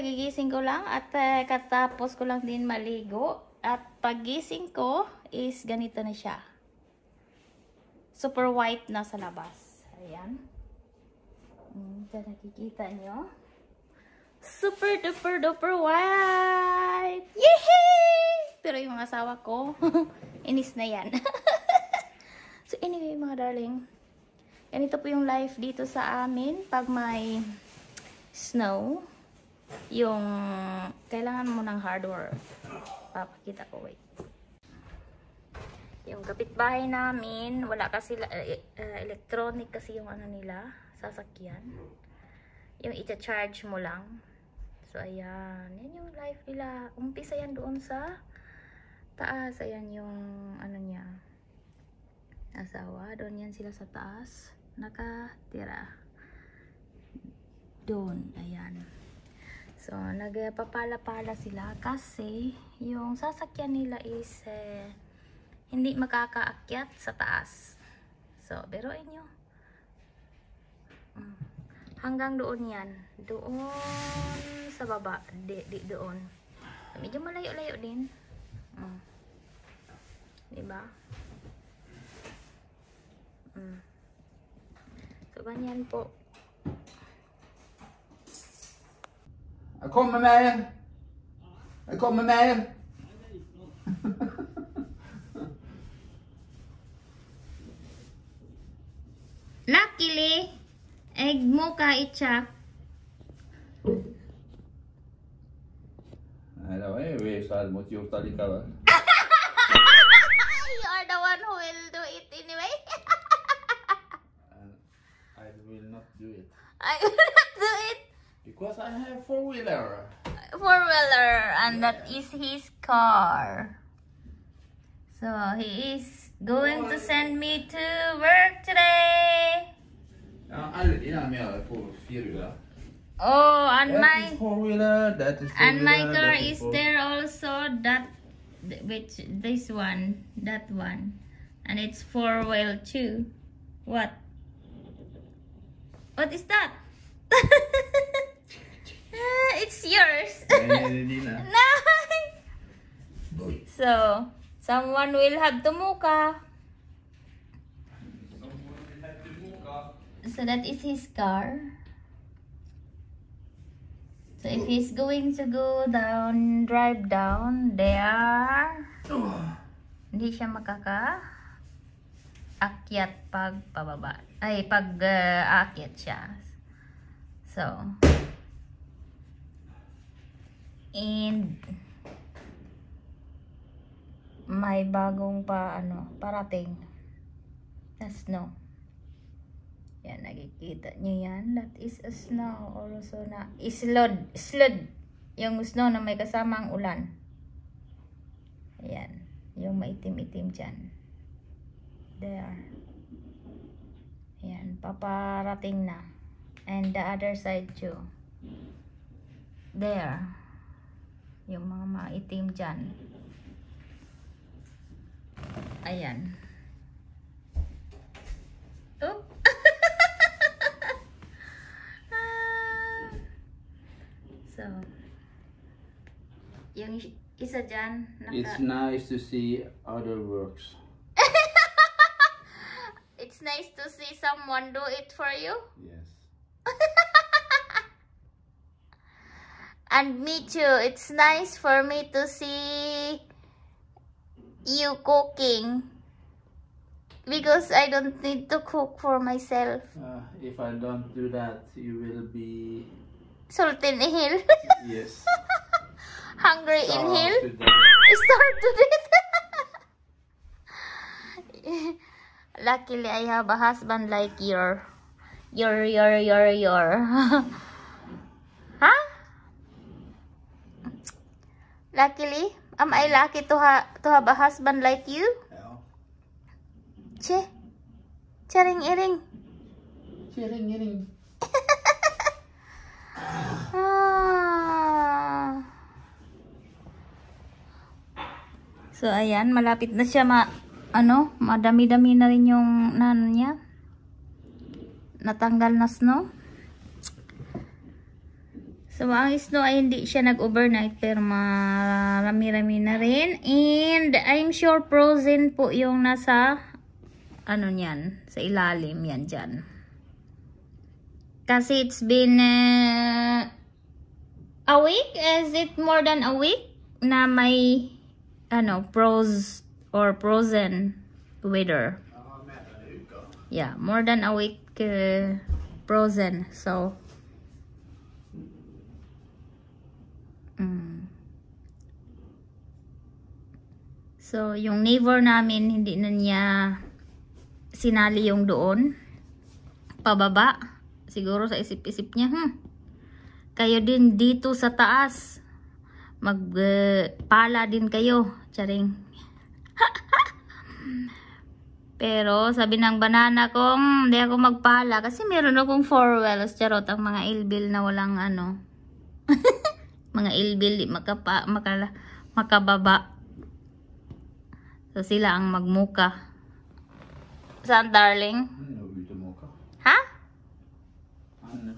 kagigising ko lang at uh, katapos ko lang din maligo. At pagising ko is ganito na siya. Super white na sa labas. Ayan. Diyan hmm, nakikita nyo. Super duper duper white! Yehey! Pero yung mga asawa ko, inis na yan. so anyway mga darling, ganito po yung life dito sa amin pag may snow yung kailangan mo ng hardware. Papakita ko, wait. Yung kapitbahay namin, wala kasi uh, electronic kasi yung ano nila, sasakyan. Yung i charge mo lang. So, ayan. Yan yung life nila. Umpisa yan doon sa taas. Ayan yung ano niya. Asawa. Doon yan sila sa taas. Nakatira. Doon. Ayan. So, nagpapala-pala sila kasi yung sasakyan nila is eh, hindi makakaakyat sa taas. So, biruin nyo. Mm. Hanggang doon yan. Doon sa baba. Di, di doon. medyo malayo-layo din. Mm. Diba? Mm. So, ganyan po. Kom med mig! Kom med mig! Luckily, egg mocha itself. Nej, det var ju vi så hade mot gjort allikevel. you are the one who will do it anyway. I will not do it. I will not do it. Because I have four wheeler. Four wheeler, and yeah. that is his car. So he is going to send me to work today. Uh, oh, and that my four wheeler. That is and my car is there also. That which this one, that one, and it's four wheel too. What? What is that? it's yours. Eh, nice. So, someone will have muka. So that is his car. So if he's going to go down, drive down there, hindi siya makaka akyat pag pababa. Ay, pag uh, akyat siya. So, and may bagong pa ano parating that's snow yan nakikita nyo yan that is a snow also na islod slod yung snow na may kasamang ulan yan yung maitim-itim dyan there yan paparating na and the other side too there Yung mga maitim dyan. Ayan. Oop! Oh. Ah. so, yung isa dyan. Naka... It's nice to see other works. it's nice to see someone do it for you? Yes. And me too. It's nice for me to see you cooking because I don't need to cook for myself. Uh, if I don't do that, you will be... Salt in hill. yes. Hungry in hill. Start to this. Luckily, I have a husband like your, your, your, your, your. Luckily, am I lucky to, ha to have a husband like you? No. Che. Charing-iring. Charing-iring. ah. So, ayan. Malapit na siya ma... Ano? Madami-dami na rin yung nan niya. Natanggal na snow. So, ang snow ay hindi siya nag-overnight pero marami-rami na rin. And, I'm sure frozen po yung nasa ano niyan, sa ilalim yan dyan. Kasi it's been uh, a week, is it more than a week na may ano, froze or frozen weather. Yeah, more than a week uh, frozen. So, So, yung neighbor namin, hindi na niya sinali yung doon. Pababa. Siguro sa isip-isip niya, hmm, kayo din dito sa taas. Magpala eh, uh, din kayo. Charing. Pero, sabi ng banana ko, hmm, hindi ako magpala. Kasi meron akong four wells, charot, ang mga ilbil na walang ano. mga ilbil, makapa, makala, makababa. So sila ang magmuka. Saan darling? Ano ha? Huh? Ano?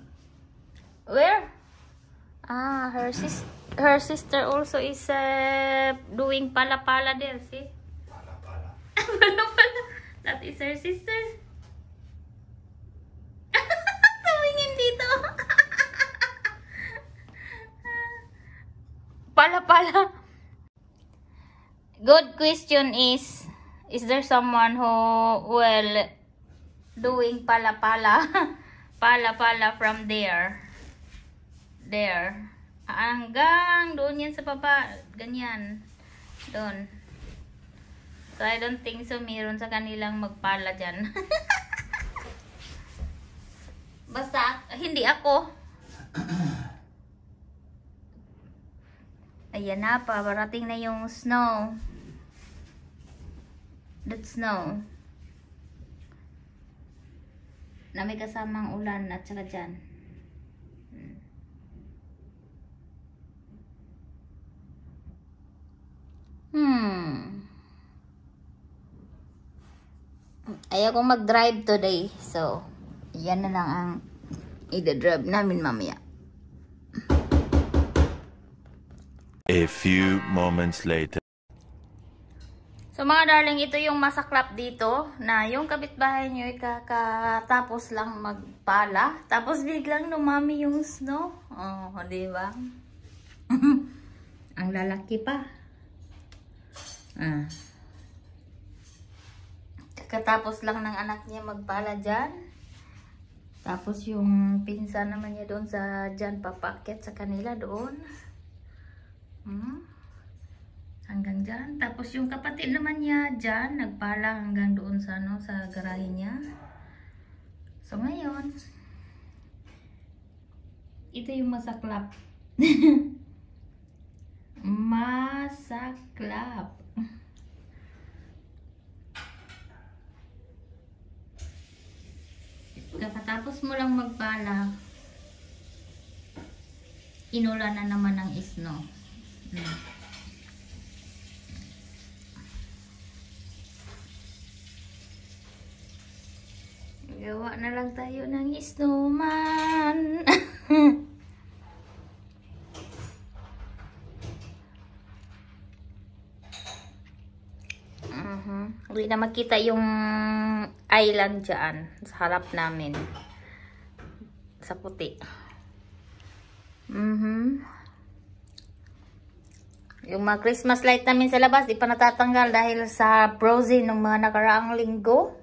Where? Ah, her sis her sister also is uh, doing pala-pala din, see? Pala-pala. That is her sister. Tumingin dito. Pala-pala good question is, is there someone who will doing pala-pala? Pala-pala from there. There. Hanggang doon yan sa papa. Ganyan. Doon. So, I don't think so meron sa kanilang magpala dyan. Basta, hindi ako. Ayan na pa, parating na yung snow. Let's now na may kasamang ulan at saka dyan. Hmm. hmm. Ayaw kong mag-drive today. So, yan na lang ang i-drive namin mamaya. A few moments later. So mga darling, ito yung masaklap dito na yung kapitbahay nyo ay kakatapos lang magpala. Tapos biglang lumami yung snow. Oh, di ba? Ang lalaki pa. Ah. Kakatapos lang ng anak niya magpala dyan. Tapos yung pinsan naman niya doon sa dyan papakyat sa kanila doon. Hmm? hanggang dyan. Tapos yung kapatid naman niya dyan, nagpala hanggang doon sa, no, sa garahe niya. So ngayon, ito yung masaklap. masaklap. Kapatapos mo lang magpala, inula na naman ng isno. Hmm. Gawa na lang tayo ng snowman. uh -huh. na makita yung island dyan sa harap namin. Sa puti. Mm -hmm. Yung mga Christmas light namin sa labas, di pa natatanggal dahil sa frozen ng mga nakaraang linggo.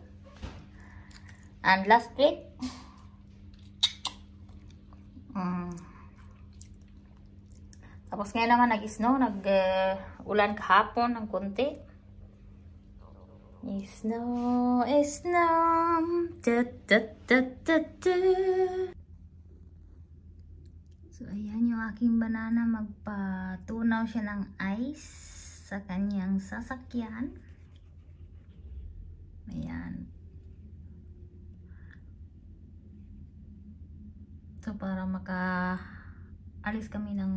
And last week, um, mm, tapos ngayon naman nag-snow, nag-ulan uh, kahapon ng konti. Snow, snow, da, da, da, da, da. So, ayan yung aking banana. Magpatunaw siya ng ice sa kanyang sasakyan. Ayan. So, para maka alis kami ng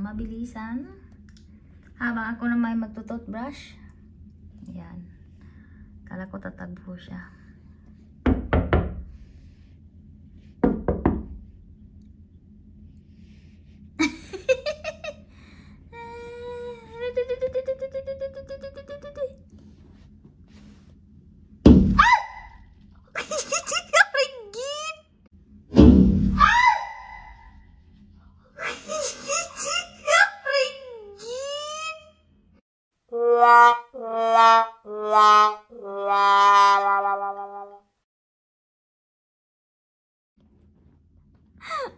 mabilisan. Habang ako na may magto-toothbrush. Ayan. Kala ko tatagbo siya.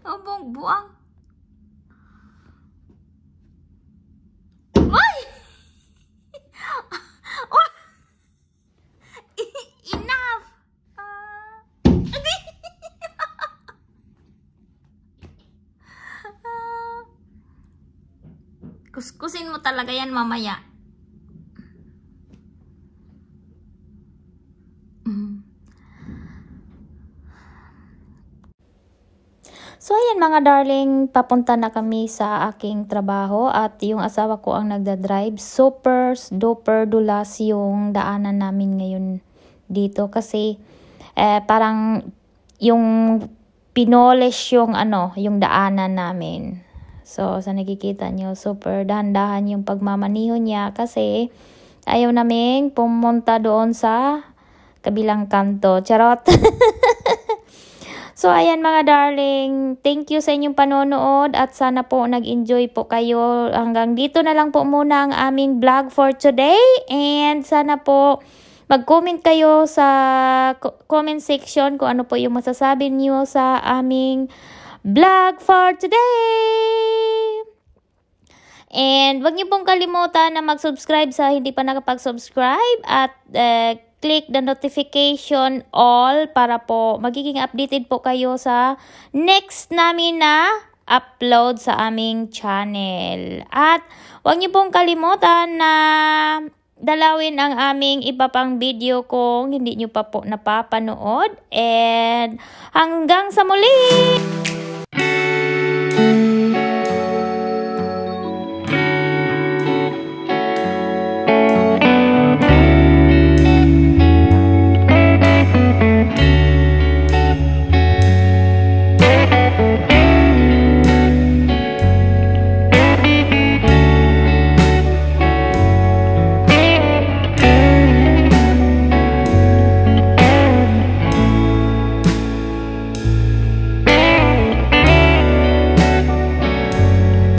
Ampun, buang. Oh. Enough. Kuskusin mo talaga yan mamaya. mga darling, papunta na kami sa aking trabaho at yung asawa ko ang nagda-drive. Super duper dulas yung daanan namin ngayon dito kasi eh, parang yung pinolish yung ano, yung daanan namin. So, sa nakikita nyo, super dahan-dahan yung pagmamaniho niya kasi ayaw namin pumunta doon sa kabilang kanto. Charot! So, ayan mga darling, thank you sa inyong panonood at sana po nag-enjoy po kayo. Hanggang dito na lang po muna ang aming vlog for today and sana po mag-comment kayo sa comment section kung ano po yung masasabi niyo sa aming vlog for today. And wag niyo pong kalimutan na mag-subscribe sa hindi pa nakapag-subscribe at uh, click the notification all para po magiging updated po kayo sa next namin na upload sa aming channel. At huwag niyo pong kalimutan na dalawin ang aming iba pang video kung hindi niyo pa po napapanood. And hanggang sa muli!